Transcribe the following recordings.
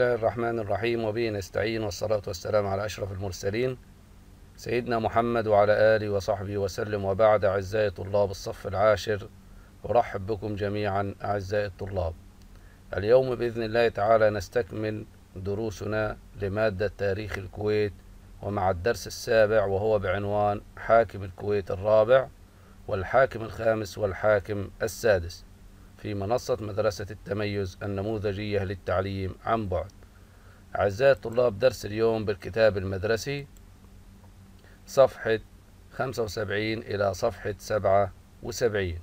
الله الرحمن الرحيم وبه نستعين والصلاة والسلام على أشرف المرسلين سيدنا محمد وعلى آله وصحبه وسلم وبعد أعزائي طلاب الصف العاشر أرحب بكم جميعا أعزائي الطلاب اليوم بإذن الله تعالى نستكمل دروسنا لمادة تاريخ الكويت ومع الدرس السابع وهو بعنوان حاكم الكويت الرابع والحاكم الخامس والحاكم السادس في منصة مدرسة التميز النموذجية للتعليم عن بعد أعزائي الطلاب درس اليوم بالكتاب المدرسي صفحة 75 إلى صفحة 77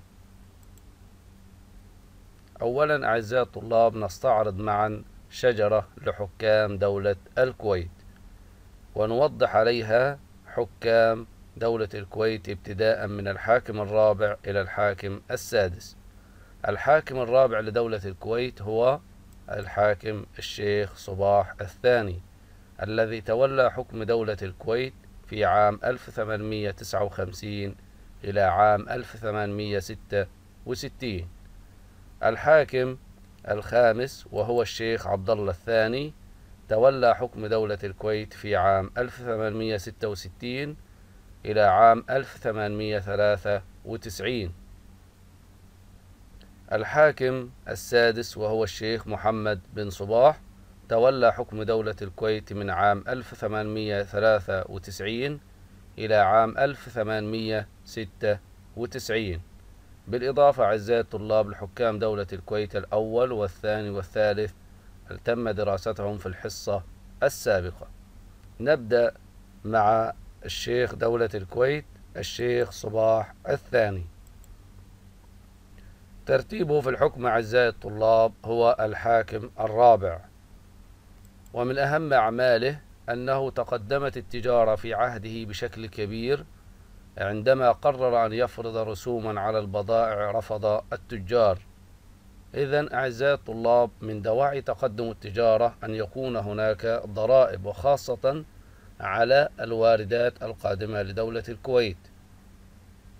أولا أعزائي الطلاب نستعرض معا شجرة لحكام دولة الكويت ونوضح عليها حكام دولة الكويت ابتداء من الحاكم الرابع إلى الحاكم السادس الحاكم الرابع لدولة الكويت هو الحاكم الشيخ صباح الثاني الذي تولى حكم دولة الكويت في عام 1859 إلى عام 1866 الحاكم الخامس وهو الشيخ عبد الله الثاني تولى حكم دولة الكويت في عام 1866 إلى عام 1893 الحاكم السادس وهو الشيخ محمد بن صباح تولى حكم دولة الكويت من عام 1893 إلى عام 1896 بالإضافة أعزائي الطلاب لحكام دولة الكويت الأول والثاني والثالث تم دراستهم في الحصة السابقة نبدأ مع الشيخ دولة الكويت الشيخ صباح الثاني ترتيبه في الحكم أعزائي الطلاب هو الحاكم الرابع ومن أهم أعماله أنه تقدمت التجارة في عهده بشكل كبير عندما قرر أن يفرض رسوما على البضائع رفض التجار إذا أعزائي الطلاب من دواعي تقدم التجارة أن يكون هناك ضرائب وخاصة على الواردات القادمة لدولة الكويت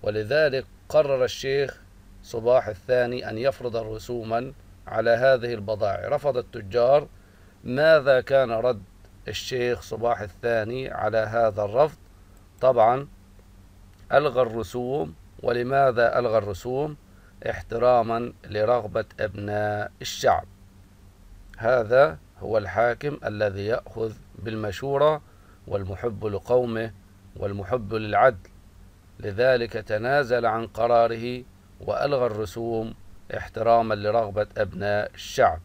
ولذلك قرر الشيخ صباح الثاني أن يفرض رسوما على هذه البضائع رفض التجار ماذا كان رد الشيخ صباح الثاني على هذا الرفض طبعا ألغى الرسوم ولماذا ألغى الرسوم احتراما لرغبة أبناء الشعب هذا هو الحاكم الذي يأخذ بالمشورة والمحب لقومه والمحب للعدل لذلك تنازل عن قراره وألغى الرسوم احتراما لرغبة أبناء الشعب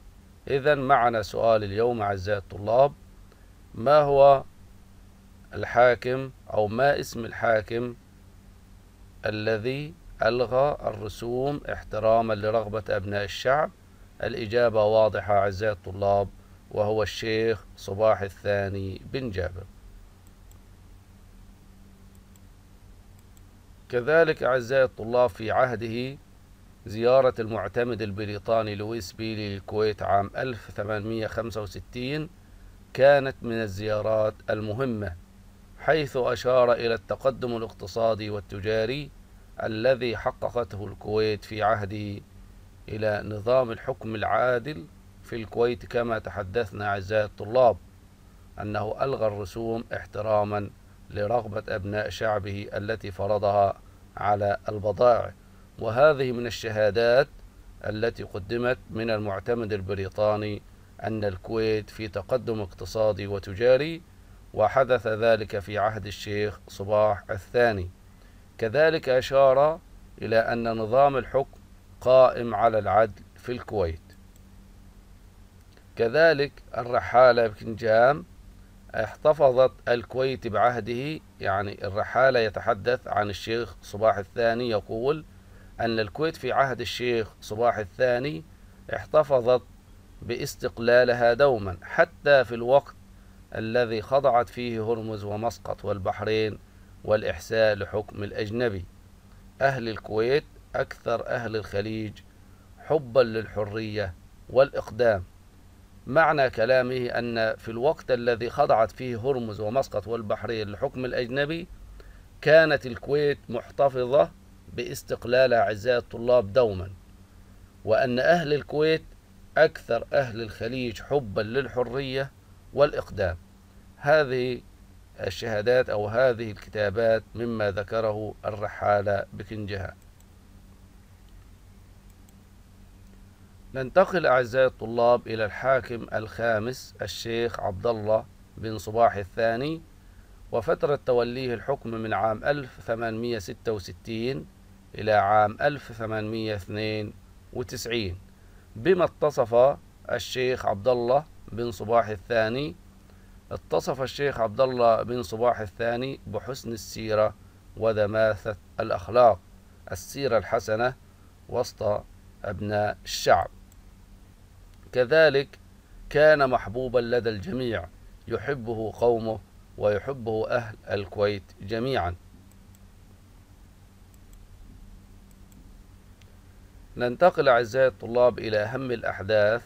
إذا معنا سؤال اليوم أعزائي الطلاب ما هو الحاكم أو ما اسم الحاكم الذي ألغى الرسوم احتراما لرغبة أبناء الشعب الإجابة واضحة أعزائي الطلاب وهو الشيخ صباح الثاني بن جابر كذلك أعزائي الطلاب في عهده زيارة المعتمد البريطاني لويس بيلي للكويت عام 1865 كانت من الزيارات المهمة حيث أشار إلى التقدم الاقتصادي والتجاري الذي حققته الكويت في عهده إلى نظام الحكم العادل في الكويت كما تحدثنا أعزائي الطلاب أنه ألغى الرسوم احتراما لرغبة أبناء شعبه التي فرضها على البضائع وهذه من الشهادات التي قدمت من المعتمد البريطاني أن الكويت في تقدم اقتصادي وتجاري وحدث ذلك في عهد الشيخ صباح الثاني كذلك أشار إلى أن نظام الحكم قائم على العدل في الكويت كذلك الرحالة بكنجام احتفظت الكويت بعهده يعني الرحالة يتحدث عن الشيخ صباح الثاني يقول أن الكويت في عهد الشيخ صباح الثاني احتفظت باستقلالها دوما حتى في الوقت الذي خضعت فيه هرمز ومسقط والبحرين والإحساء لحكم الأجنبي أهل الكويت أكثر أهل الخليج حبا للحرية والإقدام معنى كلامه أن في الوقت الذي خضعت فيه هرمز ومسقط والبحرين للحكم الأجنبي كانت الكويت محتفظة باستقلال أعزاء الطلاب دوما وأن أهل الكويت أكثر أهل الخليج حبا للحرية والإقدام هذه الشهادات أو هذه الكتابات مما ذكره الرحالة بكنجها ننتقل أعزائي الطلاب إلى الحاكم الخامس الشيخ عبد الله بن صباح الثاني وفترة توليه الحكم من عام 1866 إلى عام 1892 بما اتصف الشيخ عبد الله بن صباح الثاني اتصف الشيخ عبد الله بن صباح الثاني بحسن السيرة ودماثة الأخلاق السيرة الحسنة وسط أبناء الشعب كذلك كان محبوبا لدى الجميع يحبه قومه ويحبه أهل الكويت جميعا ننتقل أعزائي الطلاب إلى أهم الأحداث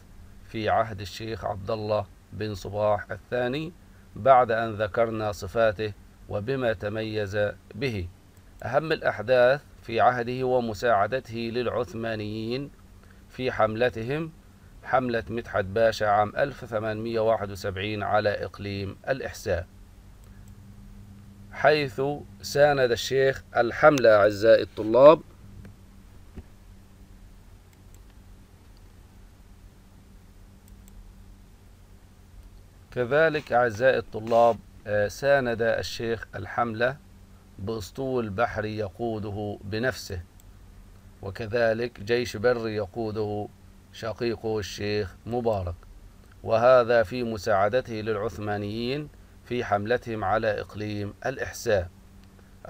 في عهد الشيخ عبد الله بن صباح الثاني بعد أن ذكرنا صفاته وبما تميز به أهم الأحداث في عهده ومساعدته للعثمانيين في حملتهم حملة مدحت باشا عام 1871 على إقليم الإحساء حيث ساند الشيخ الحملة أعزائي الطلاب كذلك أعزائي الطلاب آه، ساند الشيخ الحملة بأسطول بحري يقوده بنفسه وكذلك جيش بري يقوده شقيقه الشيخ مبارك وهذا في مساعدته للعثمانيين في حملتهم على إقليم الإحساء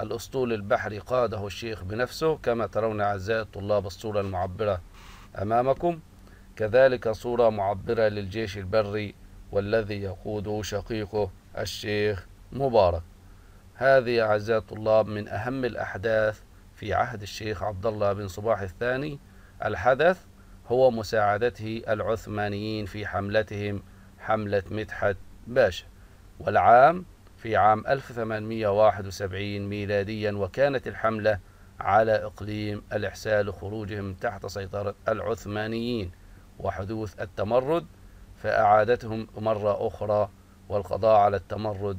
الأسطول البحري قاده الشيخ بنفسه كما ترون أعزائي الطلاب الصورة المعبرة أمامكم كذلك صورة معبرة للجيش البري والذي يقوده شقيقه الشيخ مبارك هذه أعزائي الطلاب من أهم الأحداث في عهد الشيخ عبد الله بن صباح الثاني الحدث هو مساعدته العثمانيين في حملتهم حملة مدحت باشا والعام في عام 1871 ميلاديا وكانت الحملة على إقليم الإحساء لخروجهم تحت سيطرة العثمانيين وحدوث التمرد فأعادتهم مرة أخرى والقضاء على التمرد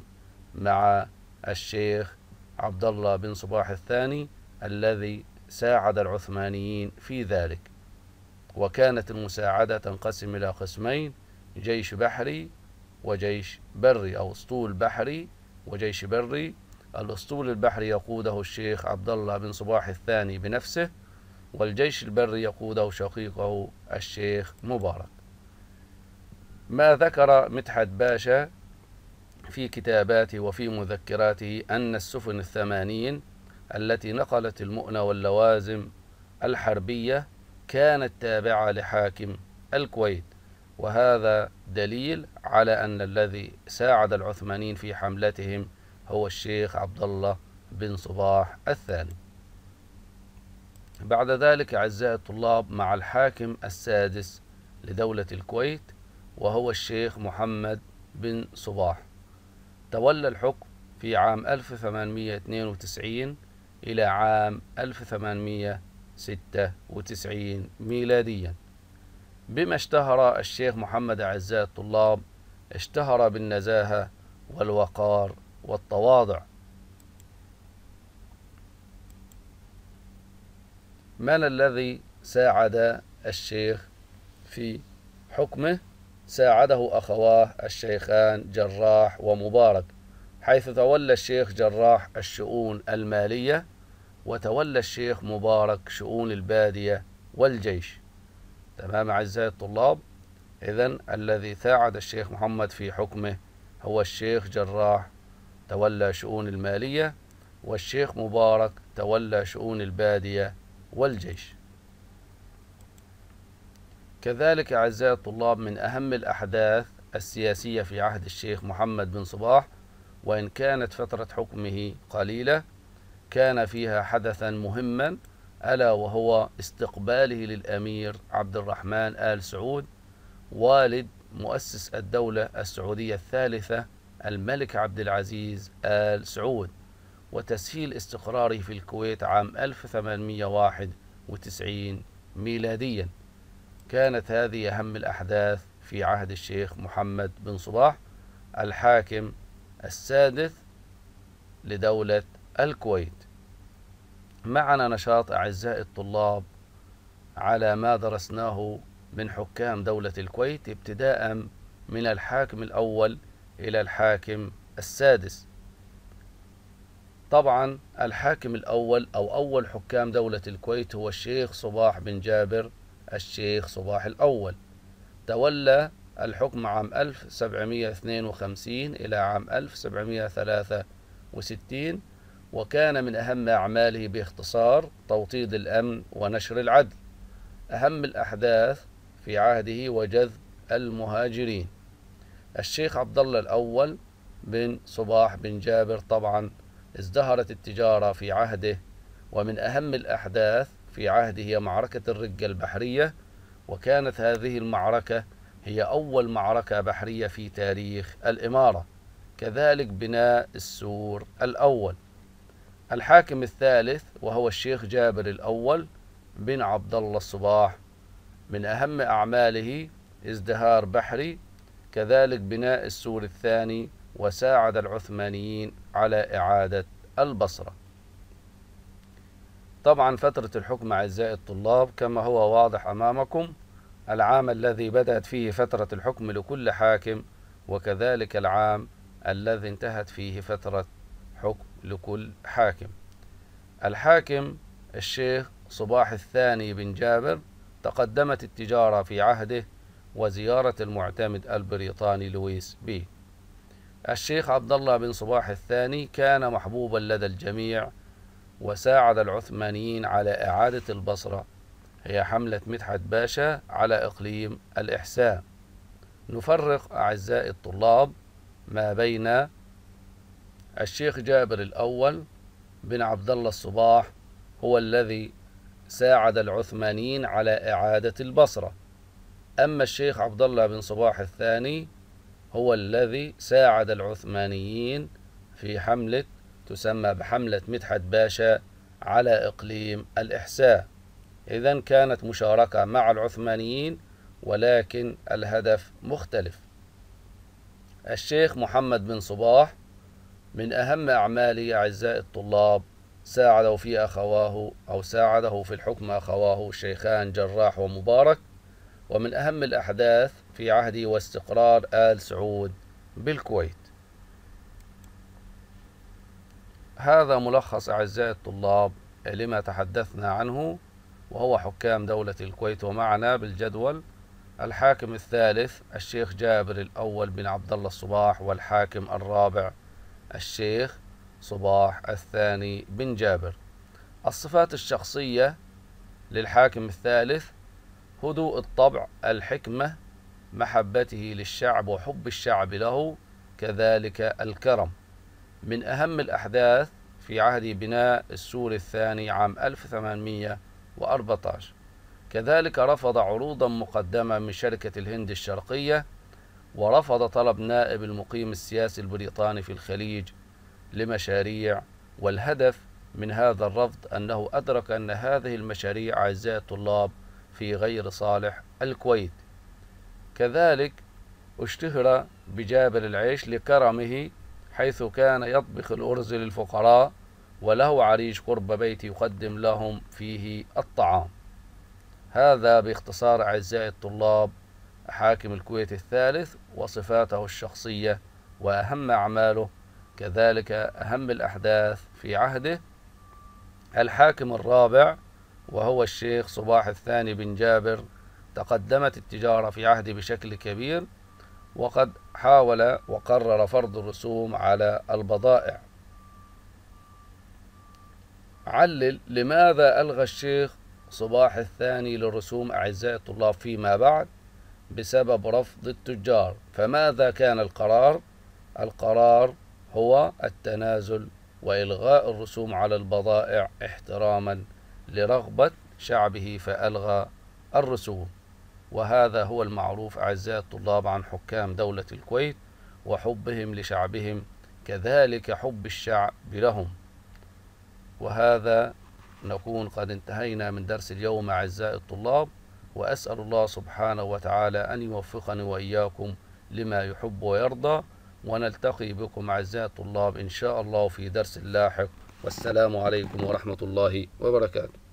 مع الشيخ عبد الله بن صباح الثاني الذي ساعد العثمانيين في ذلك وكانت المساعدة تنقسم إلى قسمين جيش بحري وجيش بري أو اسطول بحري وجيش بري الاسطول البحري يقوده الشيخ عبد الله بن صباح الثاني بنفسه والجيش البري يقوده شقيقه الشيخ مبارك ما ذكر مدحت باشا في كتاباته وفي مذكراته أن السفن الثمانين التي نقلت المؤنة واللوازم الحربية كانت تابعة لحاكم الكويت وهذا دليل على أن الذي ساعد العثمانيين في حملتهم هو الشيخ عبد الله بن صباح الثاني بعد ذلك أعزائي الطلاب مع الحاكم السادس لدولة الكويت وهو الشيخ محمد بن صباح تولى الحكم في عام 1892 إلى عام 1893 96 ميلاديا بما اشتهر الشيخ محمد أعزاء الطلاب اشتهر بالنزاهة والوقار والتواضع من الذي ساعد الشيخ في حكمه ساعده أخواه الشيخان جراح ومبارك حيث تولى الشيخ جراح الشؤون المالية وتولى الشيخ مبارك شؤون البادية والجيش تمام أعزائي الطلاب إذا الذي ساعد الشيخ محمد في حكمه هو الشيخ جراح تولى شؤون المالية والشيخ مبارك تولى شؤون البادية والجيش كذلك أعزائي الطلاب من أهم الأحداث السياسية في عهد الشيخ محمد بن صباح وإن كانت فترة حكمه قليلة كان فيها حدثا مهما ألا وهو استقباله للأمير عبد الرحمن آل سعود والد مؤسس الدولة السعودية الثالثة الملك عبد العزيز آل سعود وتسهيل استقراره في الكويت عام 1891 ميلاديا كانت هذه أهم الأحداث في عهد الشيخ محمد بن صباح الحاكم السادس لدولة الكويت معنا نشاط أعزائي الطلاب على ما درسناه من حكام دولة الكويت ابتداء من الحاكم الأول إلى الحاكم السادس طبعا الحاكم الأول أو أول حكام دولة الكويت هو الشيخ صباح بن جابر الشيخ صباح الأول تولى الحكم عام 1752 إلى عام 1763 وكان من أهم أعماله باختصار توطيد الأمن ونشر العدل أهم الأحداث في عهده وجذب المهاجرين الشيخ عبد الله الأول بن صباح بن جابر طبعا ازدهرت التجارة في عهده ومن أهم الأحداث في عهده هي معركة الرقة البحرية وكانت هذه المعركة هي أول معركة بحرية في تاريخ الإمارة كذلك بناء السور الأول الحاكم الثالث وهو الشيخ جابر الأول بن عبد الله الصباح من أهم أعماله ازدهار بحري كذلك بناء السور الثاني وساعد العثمانيين على إعادة البصرة طبعا فترة الحكم أعزائي الطلاب كما هو واضح أمامكم العام الذي بدأت فيه فترة الحكم لكل حاكم وكذلك العام الذي انتهت فيه فترة حكم لكل حاكم الحاكم الشيخ صباح الثاني بن جابر تقدمت التجارة في عهده وزيارة المعتمد البريطاني لويس بي الشيخ عبد الله بن صباح الثاني كان محبوبا لدى الجميع وساعد العثمانيين على إعادة البصرة هي حملة مدحت باشا على إقليم الإحساء نفرق أعزائي الطلاب ما بين الشيخ جابر الأول بن عبد الله الصباح هو الذي ساعد العثمانيين على إعادة البصرة أما الشيخ عبد الله بن صباح الثاني هو الذي ساعد العثمانيين في حملة تسمى بحملة مدحت باشا على إقليم الإحساء إذا كانت مشاركة مع العثمانيين ولكن الهدف مختلف الشيخ محمد بن صباح من أهم أعمال أعزائي الطلاب ساعده في أخواه أو ساعده في الحكم أخواه الشيخان جراح ومبارك ومن أهم الأحداث في عهد واستقرار آل سعود بالكويت هذا ملخص أعزائي الطلاب لما تحدثنا عنه وهو حكام دولة الكويت ومعنا بالجدول الحاكم الثالث الشيخ جابر الأول بن عبد الله الصباح والحاكم الرابع الشيخ صباح الثاني بن جابر الصفات الشخصية للحاكم الثالث هدوء الطبع الحكمة محبته للشعب وحب الشعب له كذلك الكرم من أهم الأحداث في عهد بناء السور الثاني عام 1814 كذلك رفض عروضا مقدمة من شركة الهند الشرقية ورفض طلب نائب المقيم السياسي البريطاني في الخليج لمشاريع والهدف من هذا الرفض أنه أدرك أن هذه المشاريع أعزائي الطلاب في غير صالح الكويت كذلك اشتهر بجابر العيش لكرمه حيث كان يطبخ الأرز للفقراء وله عريش قرب بيت يقدم لهم فيه الطعام هذا باختصار أعزائي الطلاب حاكم الكويت الثالث وصفاته الشخصية وأهم أعماله كذلك أهم الأحداث في عهده الحاكم الرابع وهو الشيخ صباح الثاني بن جابر تقدمت التجارة في عهده بشكل كبير وقد حاول وقرر فرض الرسوم على البضائع علل لماذا ألغى الشيخ صباح الثاني للرسوم أعزائي الطلاب فيما بعد بسبب رفض التجار فماذا كان القرار؟ القرار هو التنازل وإلغاء الرسوم على البضائع احتراما لرغبة شعبه فألغى الرسوم وهذا هو المعروف أعزائي الطلاب عن حكام دولة الكويت وحبهم لشعبهم كذلك حب الشعب لهم وهذا نكون قد انتهينا من درس اليوم أعزائي الطلاب وأسأل الله سبحانه وتعالى أن يوفقني وإياكم لما يحب ويرضى ونلتقي بكم أعزائي الطلاب إن شاء الله في درس لاحق والسلام عليكم ورحمة الله وبركاته